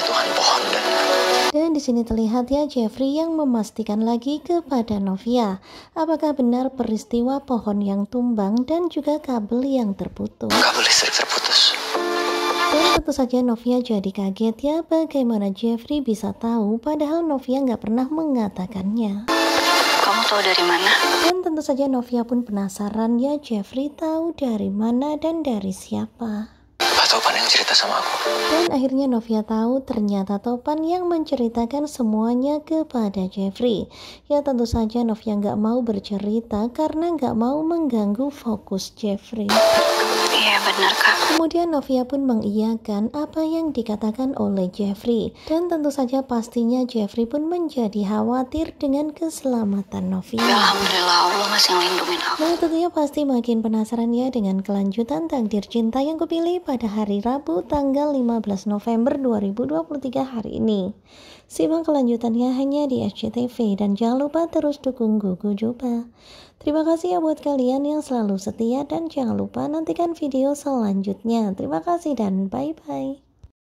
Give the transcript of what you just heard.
pohon dan dan di sini terlihat ya Jeffrey yang memastikan lagi kepada Novia apakah benar peristiwa pohon yang tumbang dan juga kabel yang terputus. Kabel listrik terputus. Dan tentu saja Novia jadi kaget ya bagaimana Jeffrey bisa tahu padahal Novia nggak pernah mengatakannya. Kamu tahu dari mana? Dan tentu saja Novia pun penasaran ya Jeffrey tahu dari mana dan dari siapa. Apa Topan yang cerita sama aku? Dan akhirnya Novia tahu ternyata Topan yang menceritakan semuanya kepada Jeffrey. Ya tentu saja Novia nggak mau bercerita karena nggak mau mengganggu fokus Jeffrey. Iya benar kak. Kemudian Novia pun mengiyakan apa yang dikatakan oleh Jeffrey. Dan tentu saja pastinya Jeffrey pun menjadi khawatir dengan keselamatan Novia. Alhamdulillah Allah masih melindungi aku. Nah tentunya pasti makin penasaran ya dengan kelanjutan takdir cinta yang kupilih pada hari Rabu tanggal 15 November 2023 hari ini. Simak kelanjutannya hanya di SCTV dan jangan lupa terus dukung Gugu Jupa. Terima kasih ya buat kalian yang selalu setia dan jangan lupa nantikan video video selanjutnya. Terima kasih dan bye-bye.